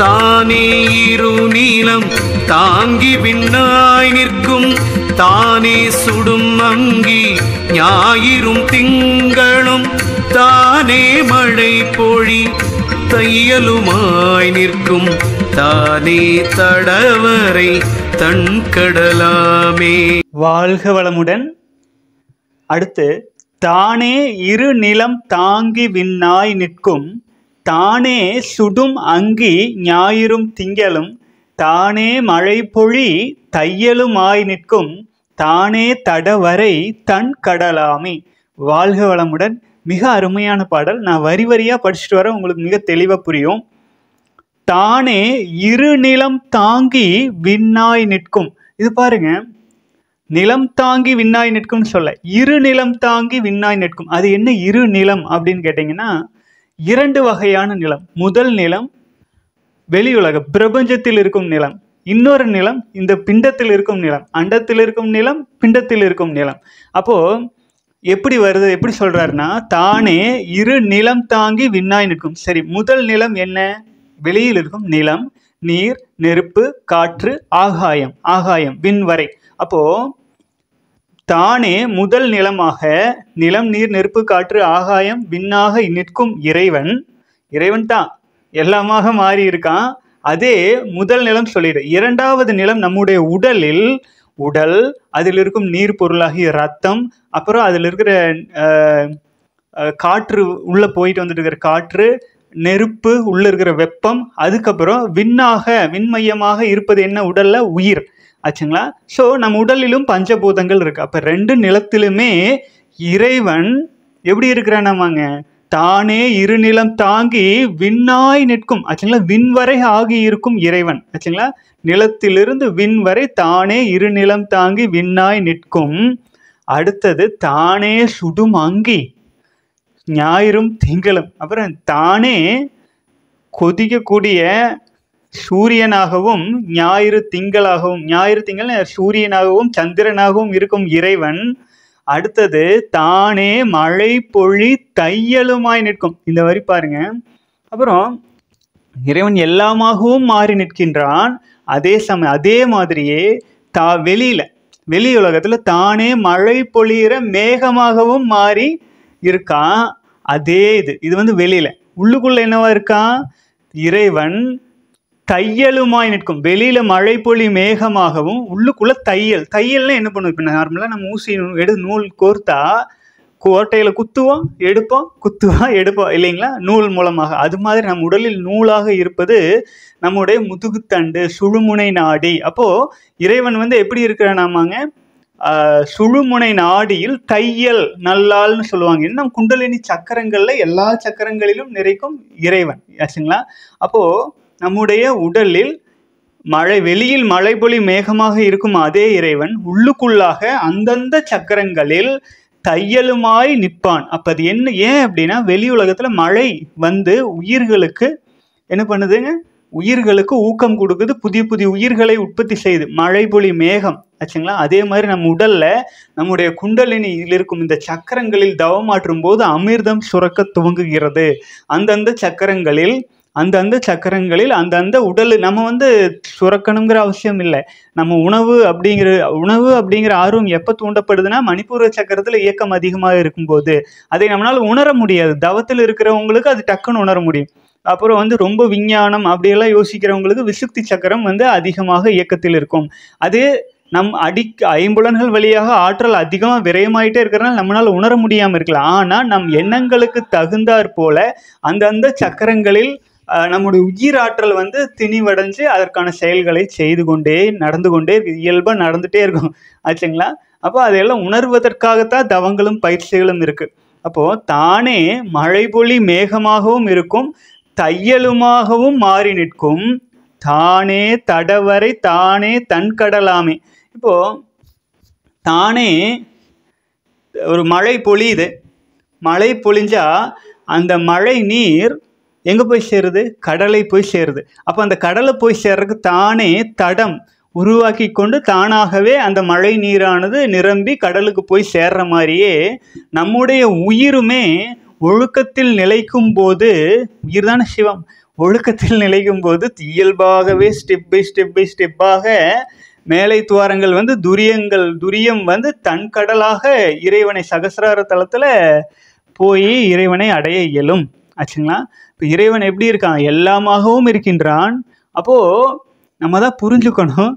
தானே இரு இருநீளம் தாங்கி விண்ணாய் நிற்கும் தானே சுடும் அங்கி ஞாயிறும் திங்களும் தானே மழை பொழி தையலுமாய் நிற்கும் தானே தடவரை தன் கடலாமே வாழ்க வளமுடன் அடுத்து தானே இரு நிலம் தாங்கி விண்ணாய் நிற்கும் தானே சுடும் அங்கி ஞாயிறும் திங்களும் தானே மழை பொழி தையலுமாய் நிற்கும் தானே தடவரை தன் கடலாமி வாழ்க வளமுடன் மிக அருமையான பாடல் நான் வரி வரியாக படிச்சுட்டு வரேன் உங்களுக்கு மிக தெளிவாக புரியும் தானே இரு நிலம் தாங்கி விண்ணாய் நிற்கும் இது பாருங்க நிலம் தாங்கி விண்ணாய் நிற்கும்னு சொல்ல இரு நிலம் தாங்கி விண்ணாய் நிற்கும் அது என்ன இரு நிலம் அப்படின்னு கேட்டிங்கன்னா இரண்டு வகையான நிலம் முதல் நிலம் வெளியுலக பிரபஞ்சத்தில் இருக்கும் நிலம் இன்னொரு நிலம் இந்த பிண்டத்தில் இருக்கும் நிலம் அண்டத்தில் இருக்கும் நிலம் பிண்டத்தில் இருக்கும் நிலம் அப்போது எப்படி வருது எப்படி சொல்றாருன்னா தானே இரு நிலம் தாங்கி விண்ணாய் நிற்கும் சரி முதல் நிலம் என்ன வெளியில் இருக்கும் நிலம் நீர் நெருப்பு காற்று ஆகாயம் ஆகாயம் விண் வரை அப்போது தானே முதல் நிலமாக நிலம் நீர் நெருப்பு காற்று ஆகாயம் விண்ணாக நிற்கும் இறைவன் இறைவன் தான் எல்லாமாக மாறியிருக்கான் அதே முதல் நிலம் சொல்லிடு இரண்டாவது நிலம் நம்முடைய உடலில் உடல் அதில் இருக்கும் நீர் பொருளாகிய ரத்தம் அப்புறம் அதில் இருக்கிற காற்று உள்ளே போயிட்டு வந்துட்டு இருக்கிற காற்று நெருப்பு உள்ளே இருக்கிற வெப்பம் அதுக்கப்புறம் விண்ணாக விண்மையமாக இருப்பது என்ன உடலில் உயிர் ஆச்சுங்களா ஸோ நம் உடலிலும் பஞ்சபூதங்கள் இருக்குது அப்போ ரெண்டு நிலத்திலுமே இறைவன் எப்படி இருக்கிறானாமாங்க தானே இருநிலம் தாங்கி விண்ணாய் நிற்கும் ஆச்சுங்களா விண்வரை ஆகி இருக்கும் இறைவன் ஆச்சுங்களா நிலத்திலிருந்து விண்வரை தானே இருநிலம் தாங்கி விண்ணாய் நிற்கும் அடுத்தது தானே சுடும் அங்கி ஞாயிறும் திங்களும் அப்புறம் தானே கொதிக்கக்கூடிய சூரியனாகவும் ஞாயிறு திங்களாகவும் ஞாயிறு திங்கள் சூரியனாகவும் சந்திரனாகவும் இருக்கும் இறைவன் அடுத்தது தானே மழை பொழி தையலுமாய் நிற்கும் இந்த வரி பாருங்க அப்புறம் இறைவன் எல்லாமாகவும் மாறி நிற்கின்றான் அதே சமயம் அதே மாதிரியே தா வெளியில் வெளி உலகத்தில் தானே மழை பொழியிற மேகமாகவும் மாறி இருக்கான் அதே இது இது வந்து வெளியில் உள்ளுக்குள்ளே என்னவா இருக்கான் இறைவன் தையலுமாய் நிற்கும் வெளியில் மழை பொழி மேகமாகவும் உள்ளுக்குள்ளே தையல் தையல்னால் என்ன பண்ணுவோம் இப்போ நார்மலாக நம்ம ஊசி எடு நூல் கோர்த்தா கோட்டையில் குத்துவோம் எடுப்போம் குத்துவோம் எடுப்போம் இல்லைங்களா நூல் மூலமாக அது மாதிரி நம் உடலில் நூலாக இருப்பது நம்முடைய முதுகுத்தண்டு சுழுமுனை நாடி அப்போது இறைவன் வந்து எப்படி நாமாங்க சுழுமுனை நாடியில் தையல் நல்லால்னு சொல்லுவாங்க இன்னும் குண்டலினி சக்கரங்களில் எல்லா சக்கரங்களிலும் நிறைக்கும் இறைவன் ஆச்சுங்களா அப்போது நம்முடைய உடலில் மழை வெளியில் மழைபொலி மேகமாக இருக்கும் அதே இறைவன் உள்ளுக்குள்ளாக அந்தந்த சக்கரங்களில் தையலுமாய் நிற்பான் அப்போ அது என்ன ஏன் அப்படின்னா வெளி உலகத்தில் மழை வந்து உயிர்களுக்கு என்ன பண்ணுதுங்க உயிர்களுக்கு ஊக்கம் கொடுக்குது புதிய புதிய உயிர்களை உற்பத்தி செய்யுது மழை பொழி மேகம் ஆச்சுங்களா அதே மாதிரி நம்ம உடல்ல நம்முடைய குண்டலினியில் இருக்கும் இந்த சக்கரங்களில் தவமாற்றும் போது அமிர்தம் சுரக்க துவங்குகிறது அந்தந்த சக்கரங்களில் அந்தந்த சக்கரங்களில் அந்தந்த உடல் நம்ம வந்து சுரக்கணுங்கிற அவசியம் இல்லை நம்ம உணவு அப்படிங்கிற உணவு அப்படிங்கிற ஆர்வம் எப்போ தூண்டப்படுதுன்னா மணிப்பூர்வ சக்கரத்தில் இயக்கம் அதிகமாக இருக்கும்போது அதை நம்மளால் உணர முடியாது தவத்தில் இருக்கிறவங்களுக்கு அது டக்குன்னு உணர முடியும் அப்புறம் வந்து ரொம்ப விஞ்ஞானம் அப்படியெல்லாம் யோசிக்கிறவங்களுக்கு விசுக்தி சக்கரம் வந்து அதிகமாக இயக்கத்தில் இருக்கும் அது நம் அடி ஐம்புலன்கள் வழியாக ஆற்றல் அதிகமாக விரயமாயிட்டே இருக்கிறனால நம்மளால் உணர முடியாமல் இருக்கலாம் ஆனால் நம் எண்ணங்களுக்கு தகுந்தாற் போல அந்தந்த சக்கரங்களில் நம்முடைய உயிராற்றல் வந்து திணிவடைஞ்சு அதற்கான செயல்களை செய்து கொண்டே நடந்து கொண்டே இயல்பாக நடந்துகிட்டே இருக்கும் ஆச்சுங்களா அப்போ அதையெல்லாம் உணர்வதற்காகத்தான் தவங்களும் பயிற்சிகளும் இருக்குது அப்போது தானே மழை பொழி மேகமாகவும் இருக்கும் தையலுமாகவும் மாறி நிற்கும் தானே தடவரை தானே தன்கடலாமே இப்போது தானே ஒரு மழை பொழியுது மழை பொழிஞ்சால் அந்த மழை நீர் எங்கே போய் சேருது கடலை போய் சேருது அப்போ அந்த கடலை போய் சேர்றதுக்கு தானே தடம் உருவாக்கி கொண்டு தானாகவே அந்த மழை நீரானது நிரம்பி கடலுக்கு போய் சேர்ற மாதிரியே நம்முடைய உயிருமே ஒழுக்கத்தில் நிலைக்கும் போது உயிர் தானே சிவம் ஒழுக்கத்தில் நிலைக்கும் போது இயல்பாகவே ஸ்டெப் பை ஸ்டெப் பை ஸ்டெப்பாக மேலை துவாரங்கள் வந்து துரியங்கள் துரியம் வந்து தன் கடலாக இறைவனை சகசிரார தளத்தில் போய் இறைவனை அடைய இயலும் ஆச்சுங்களா இப்போ இறைவன் எப்படி இருக்கான் எல்லாமாகவும் இருக்கின்றான் அப்போது நம்ம தான் புரிஞ்சுக்கணும்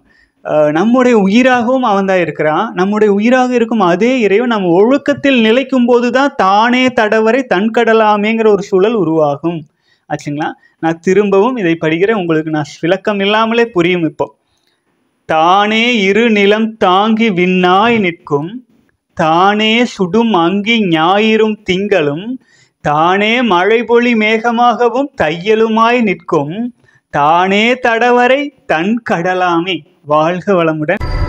நம்முடைய உயிராகவும் அவன் தான் இருக்கிறான் நம்முடைய உயிராக இருக்கும் அதே இறைவன் நம்ம ஒழுக்கத்தில் நிலைக்கும் போது தான் தானே தடவரை தன்கடலாமேங்கிற ஒரு சூழல் உருவாகும் ஆச்சுங்களா நான் திரும்பவும் இதை படிக்கிறேன் உங்களுக்கு நான் விளக்கம் இல்லாமலே புரியும் இப்போ தானே இரு நிலம் தாங்கி விண்ணாய் நிற்கும் தானே சுடும் அங்கி ஞாயிறும் திங்களும் தானே மழைபொழி மேகமாகவும் தையலுமாய் நிற்கும் தானே தடவரை தன் கடலாமே வாழ்க வளமுடன்